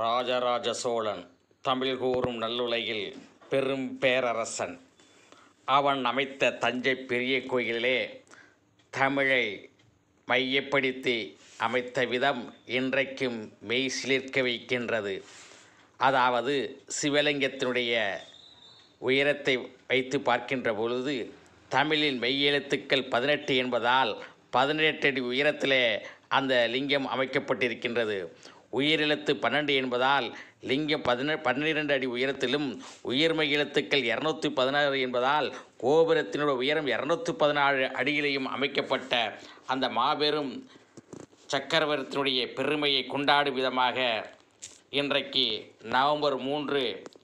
ராஜராஜ சோழன் தமிழ் கூறும் நல்லுலகில் பெரும் பேரரசன் அவன் அமைத்த தஞ்சை பெரிய கோயிலே தமிழை மையப்படுத்தி அமைத்த விதம் இன்றைக்கும் மெய் சிலிர்க்க வைக்கின்றது அதாவது சிவலிங்கத்தினுடைய உயரத்தை வைத்து பார்க்கின்ற பொழுது தமிழின் எழுத்துக்கள் பதினெட்டு என்பதால் பதினெட்டு அடி உயரத்திலே அந்த லிங்கம் அமைக்கப்பட்டிருக்கின்றது உயிரெழுத்து பன்னெண்டு என்பதால் லிங்கம் பதினெ பன்னிரெண்டு அடி உயரத்திலும் உயர்மை எழுத்துக்கள் இரநூத்தி பதினாறு என்பதால் கோபுரத்தினுடைய உயரம் இரநூத்தி பதினாறு அடியிலேயும் அமைக்கப்பட்ட அந்த மாபெரும் சக்கரவர்த்தியுடைய பெருமையை கொண்டாடும் விதமாக இன்றைக்கு நவம்பர் மூன்று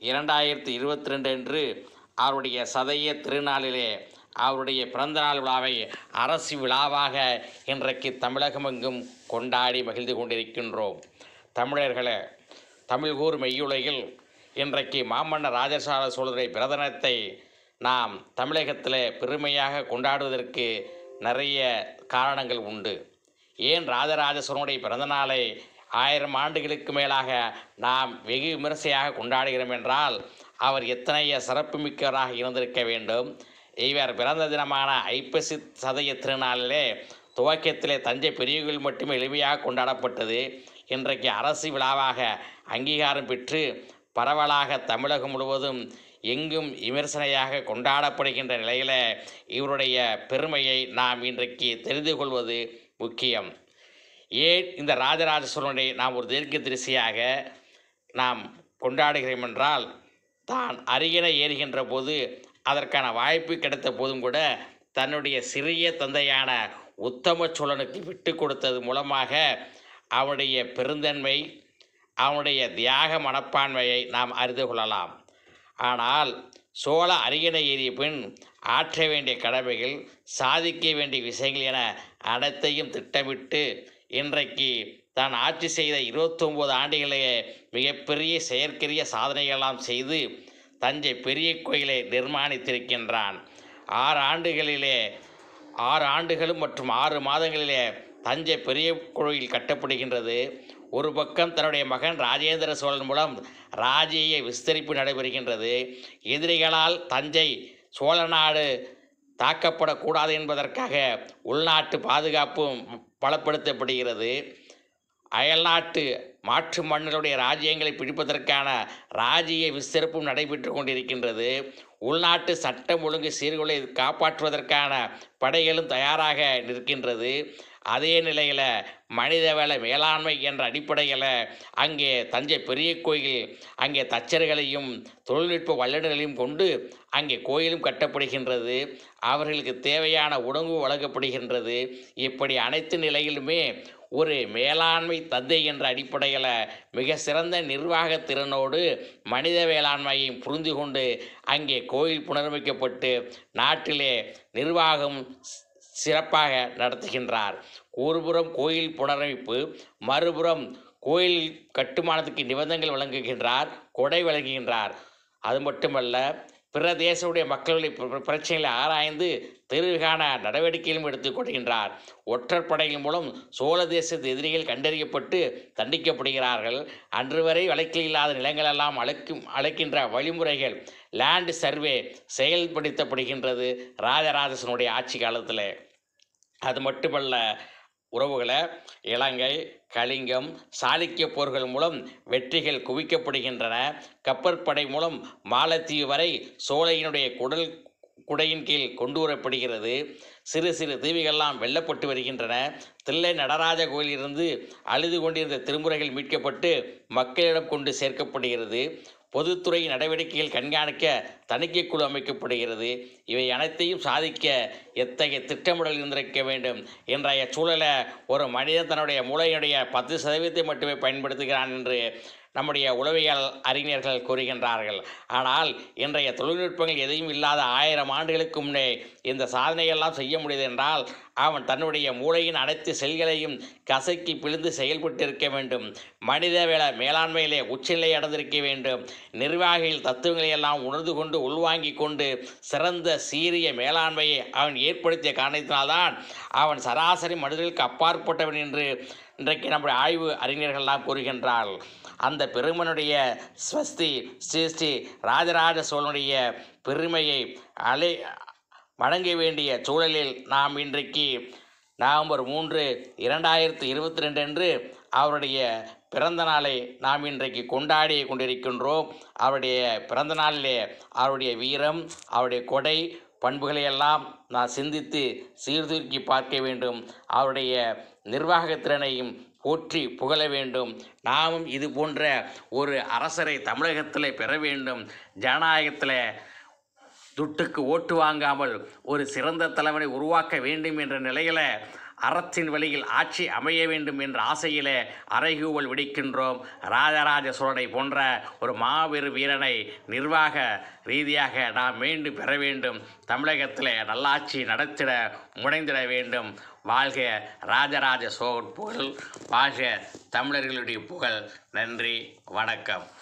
இரண்டாயிரத்தி இருபத்தி ரெண்டு அன்று அவருடைய சதய திருநாளிலே அவருடைய பிறந்தநாள் விழாவை அரசு விழாவாக இன்றைக்கு தமிழகமெங்கும் கொண்டாடி மகிழ்ந்து கொண்டிருக்கின்றோம் தமிழர்களே தமிழ்கூர் மெய்யுலகில் இன்றைக்கு மாமன்னர் ராஜசார சோழரை பிரதனத்தை நாம் தமிழகத்தில் பெருமையாக கொண்டாடுவதற்கு நிறைய காரணங்கள் உண்டு ஏன் ராஜராஜசனுடைய பிறந்தநாளை ஆயிரம் ஆண்டுகளுக்கு மேலாக நாம் வெகு விமரிசையாக கொண்டாடுகிறோம் என்றால் அவர் எத்தனைய சிறப்புமிக்கவராக இருந்திருக்க வேண்டும் இவர் பிறந்த தினமான ஐப்பசி சதய திருநாளிலே துவக்கத்திலே தஞ்சை பெரியகுயில் மட்டுமே எளிமையாக கொண்டாடப்பட்டது இன்றைக்கு அரசு விழாவாக அங்கீகாரம் பெற்று பரவலாக தமிழகம் முழுவதும் எங்கும் விமர்சனையாக கொண்டாடப்படுகின்ற நிலையில் இவருடைய பெருமையை நாம் இன்றைக்கு தெரிந்து கொள்வது முக்கியம் ஏன் இந்த ராஜராஜ சோழனை நாம் ஒரு தீர்க்க திருசியாக நாம் கொண்டாடுகிறோம் என்றால் தான் அருகின ஏறுகின்ற போது அதற்கான வாய்ப்பு கிடைத்த போதும் கூட தன்னுடைய சிறிய தந்தையான உத்தம சோழனுக்கு விட்டு கொடுத்தது மூலமாக அவனுடைய பெருந்தன்மை அவனுடைய தியாக மனப்பான்மையை நாம் அறிந்து கொள்ளலாம் ஆனால் சோழ அரியணை ஏறிய பின் ஆற்ற வேண்டிய கடமைகள் சாதிக்க வேண்டிய விஷயங்கள் என அனைத்தையும் திட்டமிட்டு இன்றைக்கு தான் ஆட்சி செய்த இருபத்தொம்போது ஆண்டுகளிலேயே மிகப்பெரிய செயற்கரிய சாதனைகளெல்லாம் செய்து தஞ்சை பெரிய கோயிலை நிர்மாணித்திருக்கின்றான் ஆறு ஆண்டுகளிலே ஆறு ஆண்டுகளும் மற்றும் ஆறு மாதங்களிலே தஞ்சை பெரிய கோயில் கட்டப்படுகின்றது ஒரு பக்கம் தன்னுடைய மகன் ராஜேந்திர சோழன் மூலம் ராஜ்ய விஸ்தரிப்பு நடைபெறுகின்றது எதிரிகளால் தஞ்சை சோழநாடு தாக்கப்படக்கூடாது என்பதற்காக உள்நாட்டு பாதுகாப்பும் பலப்படுத்தப்படுகிறது அயல்நாட்டு மாற்று மன்னருடைய ராஜ்யங்களை பிடிப்பதற்கான ராஜ்ய விசிறப்பும் நடைபெற்று கொண்டிருக்கின்றது உள்நாட்டு சட்டம் ஒழுங்கு சீர்குலை காப்பாற்றுவதற்கான படைகளும் தயாராக நிற்கின்றது அதே நிலையில் மனிதவள மேலாண்மை என்ற அடிப்படையில் அங்கே தஞ்சை பெரிய கோயில் அங்கே தச்சர்களையும் தொழில்நுட்ப வல்லுநர்களையும் கொண்டு அங்கே கோயிலும் கட்டப்படுகின்றது அவர்களுக்கு தேவையான உணவு வழங்கப்படுகின்றது இப்படி அனைத்து நிலையிலுமே ஒரு மேலாண்மை தந்தை என்ற அடிப்படையில் மிக சிறந்த நிர்வாக திறனோடு மனித வேளாண்மையை புரிந்து கொண்டு அங்கே கோயில் புனரமைக்கப்பட்டு நாட்டிலே நிர்வாகம் சிறப்பாக நடத்துகின்றார் ஒருபுறம் கோயில் புனரமைப்பு மறுபுறம் கோயில் கட்டுமானத்துக்கு நிபந்தனைகள் வழங்குகின்றார் கொடை வழங்குகின்றார் அது மட்டுமல்ல பிற தேசவுடைய மக்களுடைய பிரச்சனைகளை ஆராய்ந்து தீர்வுகான நடவடிக்கையிலும் எடுத்துக் கொள்கின்றார் படைகள் மூலம் சோழ தேசத்து எதிரிகள் கண்டறியப்பட்டு தண்டிக்கப்படுகிறார்கள் அன்று வரை வழக்கில் இல்லாத நிலங்களெல்லாம் அழைக்கும் அழைக்கின்ற வழிமுறைகள் லேண்ட் சர்வே செயல்படுத்தப்படுகின்றது ராஜராஜசனுடைய ஆட்சி காலத்தில் அது மட்டுமல்ல உறவுகளை இலங்கை கலிங்கம் சாளுக்கிய போர்கள் மூலம் வெற்றிகள் குவிக்கப்படுகின்றன கப்பற்படை மூலம் மாலத்தீவு வரை சோலையினுடைய குடல் குடையின் கீழ் கொண்டு வரப்படுகிறது சிறு சிறு தீவுகள்லாம் வெல்லப்பட்டு வருகின்றன தில்லை நடராஜ கோயிலிருந்து அழுது கொண்டிருந்த திருமுறைகள் மீட்கப்பட்டு மக்களிடம் கொண்டு சேர்க்கப்படுகிறது பொதுத்துறை நடவடிக்கைகள் கண்காணிக்க தணிக்கை குழு அமைக்கப்படுகிறது இவை அனைத்தையும் சாதிக்க எத்தகைய திட்டமிடல் இருந்திருக்க வேண்டும் இன்றைய சூழலை ஒரு மனிதன் தன்னுடைய மூளையினுடைய பத்து சதவீதத்தை மட்டுமே பயன்படுத்துகிறான் என்று நம்முடைய உளவியல் அறிஞர்கள் கூறுகின்றார்கள் ஆனால் இன்றைய தொழில்நுட்பங்கள் எதையும் இல்லாத ஆயிரம் ஆண்டுகளுக்கு முன்னே இந்த சாதனையெல்லாம் செய்ய முடியுது என்றால் அவன் தன்னுடைய மூளையின் அனைத்து செல்களையும் கசக்கி பிழிந்து செயல்பட்டிருக்க வேண்டும் மனிதவேள மேலாண்மையிலே உச்சநிலை அடைந்திருக்க வேண்டும் நிர்வாகிகள் தத்துவங்களை எல்லாம் உணர்ந்து கொண்டு உள்வாங்கி கொண்டு சிறந்த சீரிய மேலாண்மையை அவன் ஏற்படுத்திய காரணத்தினால்தான் அவன் சராசரி மனிதர்களுக்கு அப்பாற்பட்டவன் என்று இன்றைக்கு நம்முடைய ஆய்வு அறிஞர்கள்லாம் கூறுகின்றால் அந்த பெருமனுடைய ஸ்வஸ்தி ஸ்ரீ ஸ்ரீ ராஜராஜ சோழனுடைய பெருமையை அலை வழங்க வேண்டிய சூழலில் நாம் இன்றைக்கு நவம்பர் மூன்று இரண்டாயிரத்தி இருபத்தி ரெண்டு அன்று அவருடைய பிறந்த நாளை நாம் இன்றைக்கு கொண்டாடி கொண்டிருக்கின்றோம் அவருடைய பிறந்த நாளிலே அவருடைய வீரம் அவருடைய கொடை பண்புகளையெல்லாம் நான் சிந்தித்து சீர்தூக்கி பார்க்க வேண்டும் அவருடைய நிர்வாகத்திறனையும் போற்றி புகழ வேண்டும் நாமும் இது போன்ற ஒரு அரசரை தமிழகத்தில் பெற வேண்டும் ஜனநாயகத்தில் துட்டுக்கு ஓட்டு வாங்காமல் ஒரு சிறந்த தலைவனை உருவாக்க வேண்டும் என்ற நிலையில் அறத்தின் வழியில் ஆட்சி அமைய வேண்டும் என்ற ஆசையிலே அறைகூவல் விடுக்கின்றோம் ராஜராஜ சோழனை போன்ற ஒரு மாபெரு வீரனை நிர்வாக ரீதியாக நாம் மீண்டும் பெற வேண்டும் தமிழகத்தில் நல்லாட்சி நடத்திட முனைந்திட வேண்டும் வாழ்க ராஜராஜ சோழன் புகழ் வாழ்க தமிழர்களுடைய புகழ் நன்றி வணக்கம்